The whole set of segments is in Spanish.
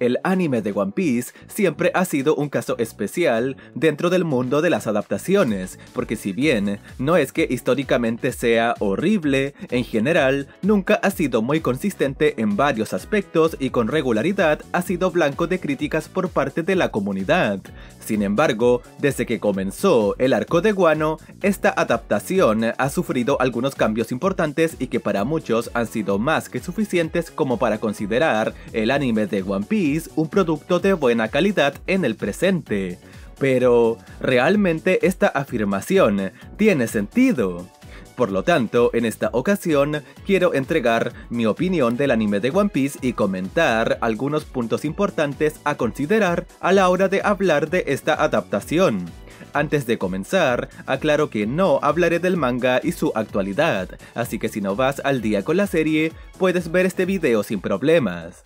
El anime de One Piece siempre ha sido un caso especial dentro del mundo de las adaptaciones, porque si bien no es que históricamente sea horrible, en general nunca ha sido muy consistente en varios aspectos y con regularidad ha sido blanco de críticas por parte de la comunidad. Sin embargo, desde que comenzó el arco de Guano, esta adaptación ha sufrido algunos cambios importantes y que para muchos han sido más que suficientes como para considerar el anime de One Piece un producto de buena calidad en el presente. Pero, ¿realmente esta afirmación tiene sentido? Por lo tanto, en esta ocasión quiero entregar mi opinión del anime de One Piece y comentar algunos puntos importantes a considerar a la hora de hablar de esta adaptación. Antes de comenzar, aclaro que no hablaré del manga y su actualidad, así que si no vas al día con la serie, puedes ver este video sin problemas.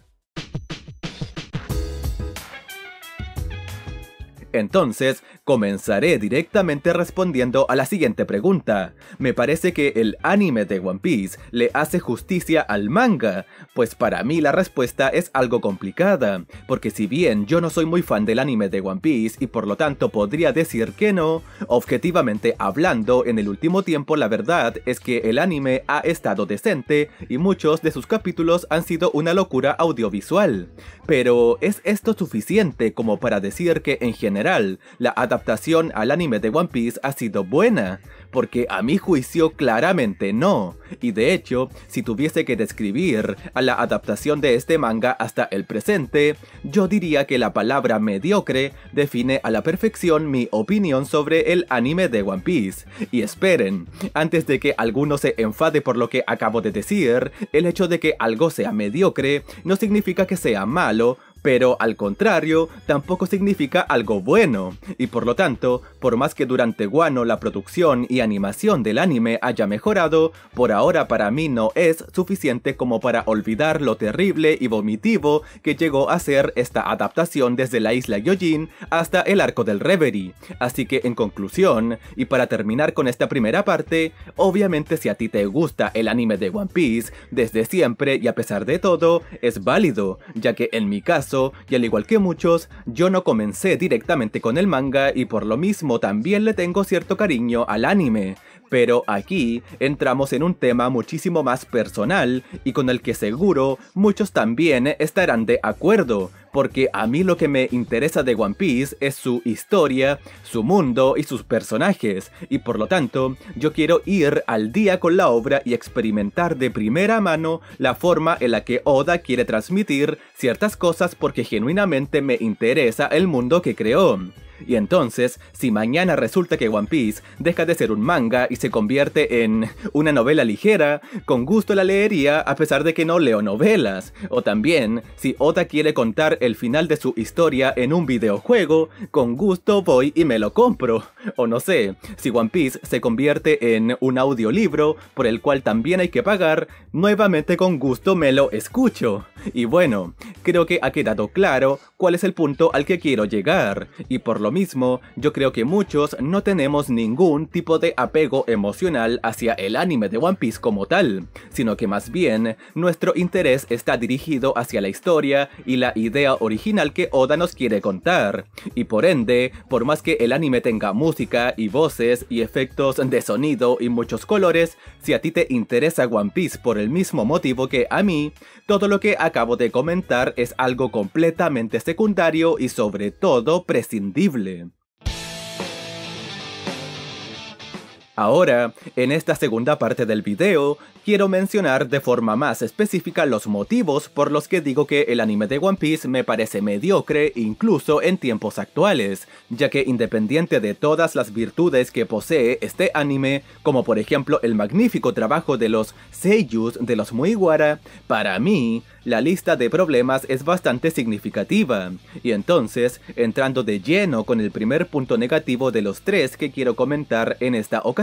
Entonces, Comenzaré directamente respondiendo a la siguiente pregunta. Me parece que el anime de One Piece le hace justicia al manga, pues para mí la respuesta es algo complicada, porque si bien yo no soy muy fan del anime de One Piece y por lo tanto podría decir que no, objetivamente hablando, en el último tiempo la verdad es que el anime ha estado decente y muchos de sus capítulos han sido una locura audiovisual. Pero ¿es esto suficiente como para decir que en general la adaptación adaptación al anime de One Piece ha sido buena, porque a mi juicio claramente no, y de hecho, si tuviese que describir a la adaptación de este manga hasta el presente, yo diría que la palabra mediocre define a la perfección mi opinión sobre el anime de One Piece. Y esperen, antes de que alguno se enfade por lo que acabo de decir, el hecho de que algo sea mediocre no significa que sea malo, pero al contrario, tampoco significa algo bueno, y por lo tanto, por más que durante Guano la producción y animación del anime haya mejorado, por ahora para mí no es suficiente como para olvidar lo terrible y vomitivo que llegó a ser esta adaptación desde la isla Yojin hasta el arco del Reverie. Así que en conclusión, y para terminar con esta primera parte, obviamente si a ti te gusta el anime de One Piece, desde siempre y a pesar de todo, es válido, ya que en mi caso y al igual que muchos, yo no comencé directamente con el manga y por lo mismo también le tengo cierto cariño al anime. Pero aquí entramos en un tema muchísimo más personal y con el que seguro muchos también estarán de acuerdo, porque a mí lo que me interesa de One Piece es su historia, su mundo y sus personajes, y por lo tanto yo quiero ir al día con la obra y experimentar de primera mano la forma en la que Oda quiere transmitir ciertas cosas porque genuinamente me interesa el mundo que creó. Y entonces, si mañana resulta que One Piece deja de ser un manga y se convierte en una novela ligera, con gusto la leería a pesar de que no leo novelas. O también, si Oda quiere contar el final de su historia en un videojuego, con gusto voy y me lo compro. O no sé, si One Piece se convierte en un audiolibro por el cual también hay que pagar, nuevamente con gusto me lo escucho. Y bueno, creo que ha quedado claro cuál es el punto al que quiero llegar, y por lo mismo, yo creo que muchos no tenemos ningún tipo de apego emocional hacia el anime de One Piece como tal, sino que más bien, nuestro interés está dirigido hacia la historia y la idea original que Oda nos quiere contar, y por ende, por más que el anime tenga música y voces y efectos de sonido y muchos colores, si a ti te interesa One Piece por el mismo motivo que a mí, todo lo que acabo de comentar es algo completamente secundario y sobre todo prescindible. Ahora, en esta segunda parte del video, quiero mencionar de forma más específica los motivos por los que digo que el anime de One Piece me parece mediocre incluso en tiempos actuales, ya que independiente de todas las virtudes que posee este anime, como por ejemplo el magnífico trabajo de los seiyus de los Muigwara, para mí, la lista de problemas es bastante significativa, y entonces, entrando de lleno con el primer punto negativo de los tres que quiero comentar en esta ocasión,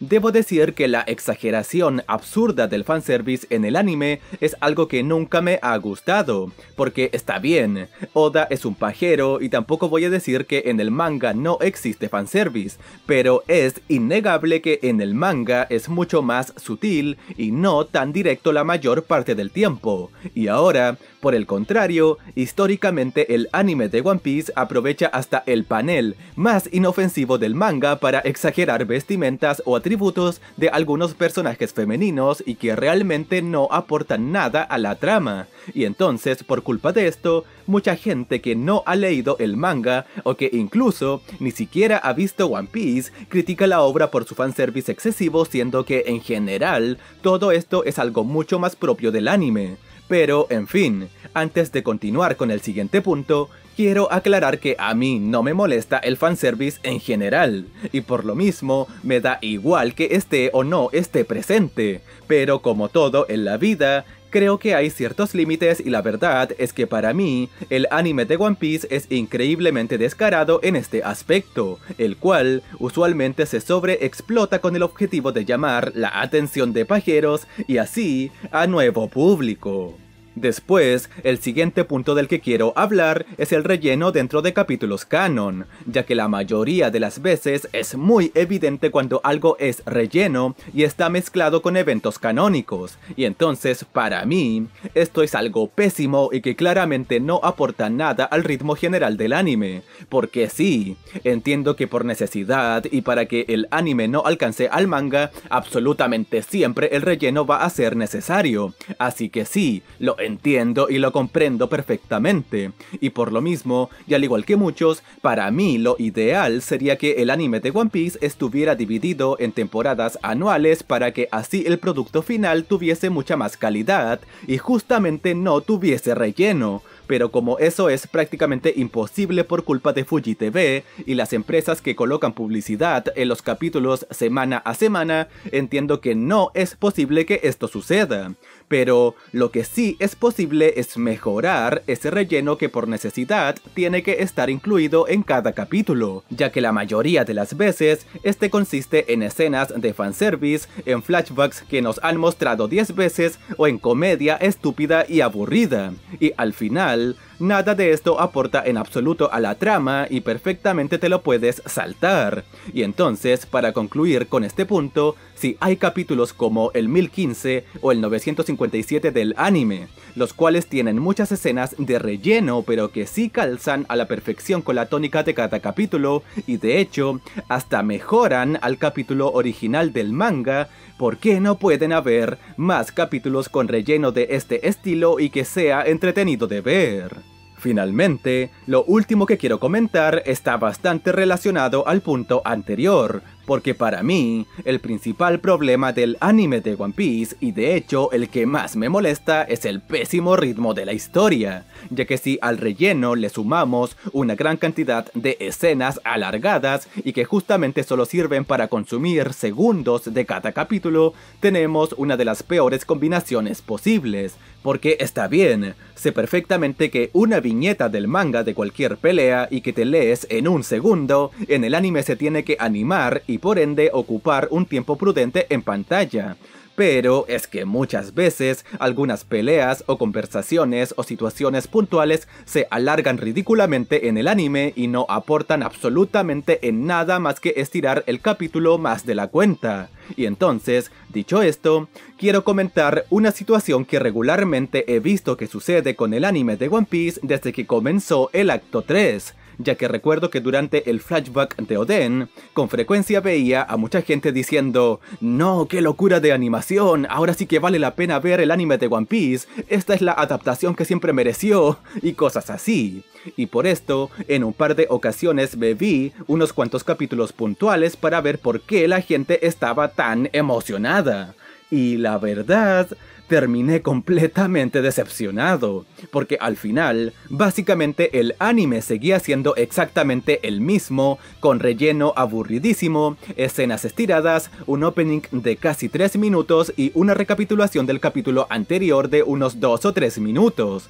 debo decir que la exageración absurda del fanservice en el anime es algo que nunca me ha gustado, porque está bien, Oda es un pajero y tampoco voy a decir que en el manga no existe fanservice, pero es innegable que en el manga es mucho más sutil y no tan directo la mayor parte del tiempo, y ahora, por el contrario, históricamente el anime de One Piece aprovecha hasta el panel más inofensivo del manga para exagerar vestimentas o atributos de algunos personajes femeninos y que realmente no aportan nada a la trama, y entonces por culpa de esto, mucha gente que no ha leído el manga o que incluso ni siquiera ha visto One Piece critica la obra por su fanservice excesivo siendo que en general todo esto es algo mucho más propio del anime pero, en fin, antes de continuar con el siguiente punto, quiero aclarar que a mí no me molesta el fanservice en general, y por lo mismo me da igual que esté o no esté presente, pero como todo en la vida, Creo que hay ciertos límites y la verdad es que para mí, el anime de One Piece es increíblemente descarado en este aspecto, el cual usualmente se sobreexplota con el objetivo de llamar la atención de pajeros y así a nuevo público. Después, el siguiente punto del que quiero hablar es el relleno dentro de capítulos canon, ya que la mayoría de las veces es muy evidente cuando algo es relleno y está mezclado con eventos canónicos, y entonces para mí, esto es algo pésimo y que claramente no aporta nada al ritmo general del anime, porque sí, entiendo que por necesidad y para que el anime no alcance al manga, absolutamente siempre el relleno va a ser necesario, así que sí, lo entiendo y lo comprendo perfectamente, y por lo mismo, y al igual que muchos, para mí lo ideal sería que el anime de One Piece estuviera dividido en temporadas anuales para que así el producto final tuviese mucha más calidad y justamente no tuviese relleno pero como eso es prácticamente imposible por culpa de Fuji TV y las empresas que colocan publicidad en los capítulos semana a semana, entiendo que no es posible que esto suceda pero lo que sí es posible es mejorar ese relleno que por necesidad tiene que estar incluido en cada capítulo, ya que la mayoría de las veces este consiste en escenas de fanservice, en flashbacks que nos han mostrado 10 veces o en comedia estúpida y aburrida, y al final Nada de esto aporta en absoluto a la trama y perfectamente te lo puedes saltar. Y entonces, para concluir con este punto, si hay capítulos como el 1015 o el 957 del anime, los cuales tienen muchas escenas de relleno pero que sí calzan a la perfección con la tónica de cada capítulo y de hecho hasta mejoran al capítulo original del manga, ¿por qué no pueden haber más capítulos con relleno de este estilo y que sea entretenido de ver? Finalmente, lo último que quiero comentar está bastante relacionado al punto anterior, porque para mí, el principal problema del anime de One Piece, y de hecho el que más me molesta, es el pésimo ritmo de la historia, ya que si al relleno le sumamos una gran cantidad de escenas alargadas y que justamente solo sirven para consumir segundos de cada capítulo, tenemos una de las peores combinaciones posibles, porque está bien, sé perfectamente que una viñeta del manga de cualquier pelea y que te lees en un segundo, en el anime se tiene que animar y por ende ocupar un tiempo prudente en pantalla. Pero es que muchas veces algunas peleas o conversaciones o situaciones puntuales se alargan ridículamente en el anime y no aportan absolutamente en nada más que estirar el capítulo más de la cuenta. Y entonces, dicho esto, quiero comentar una situación que regularmente he visto que sucede con el anime de One Piece desde que comenzó el acto 3, ya que recuerdo que durante el flashback de Oden, con frecuencia veía a mucha gente diciendo, no, qué locura de animación, ahora sí que vale la pena ver el anime de One Piece, esta es la adaptación que siempre mereció, y cosas así. Y por esto, en un par de ocasiones bebí unos cuantos capítulos puntuales para ver por qué la gente estaba tan emocionada. Y la verdad, terminé completamente decepcionado, porque al final, básicamente el anime seguía siendo exactamente el mismo, con relleno aburridísimo, escenas estiradas, un opening de casi 3 minutos y una recapitulación del capítulo anterior de unos 2 o 3 minutos.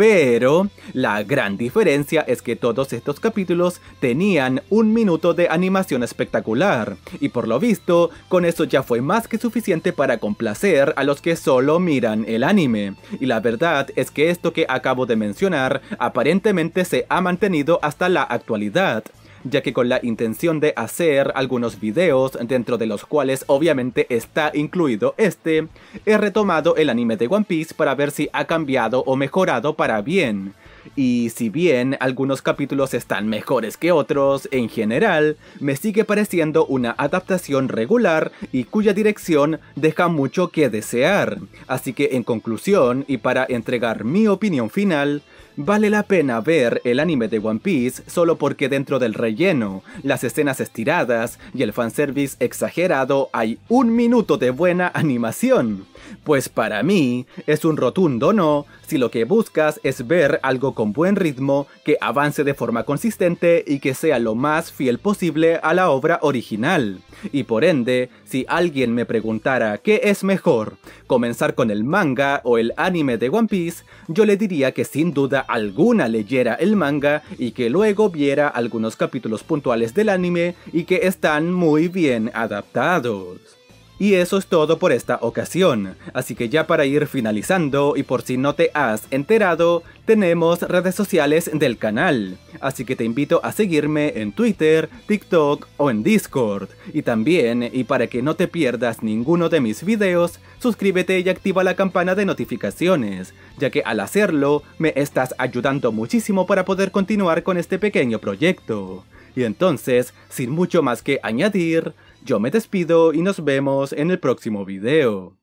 Pero la gran diferencia es que todos estos capítulos tenían un minuto de animación espectacular, y por lo visto, con eso ya fue más que suficiente para complacer a los que solo miran el anime. Y la verdad es que esto que acabo de mencionar aparentemente se ha mantenido hasta la actualidad ya que con la intención de hacer algunos videos, dentro de los cuales obviamente está incluido este, he retomado el anime de One Piece para ver si ha cambiado o mejorado para bien. Y si bien algunos capítulos están mejores que otros, en general, me sigue pareciendo una adaptación regular y cuya dirección deja mucho que desear. Así que en conclusión, y para entregar mi opinión final, Vale la pena ver el anime de One Piece solo porque dentro del relleno, las escenas estiradas y el fanservice exagerado hay un minuto de buena animación. Pues para mí es un rotundo no si lo que buscas es ver algo con buen ritmo, que avance de forma consistente y que sea lo más fiel posible a la obra original. Y por ende, si alguien me preguntara qué es mejor, comenzar con el manga o el anime de One Piece, yo le diría que sin duda alguna leyera el manga y que luego viera algunos capítulos puntuales del anime y que están muy bien adaptados. Y eso es todo por esta ocasión, así que ya para ir finalizando y por si no te has enterado, tenemos redes sociales del canal, así que te invito a seguirme en Twitter, TikTok o en Discord. Y también, y para que no te pierdas ninguno de mis videos, suscríbete y activa la campana de notificaciones, ya que al hacerlo me estás ayudando muchísimo para poder continuar con este pequeño proyecto. Y entonces, sin mucho más que añadir, yo me despido y nos vemos en el próximo video.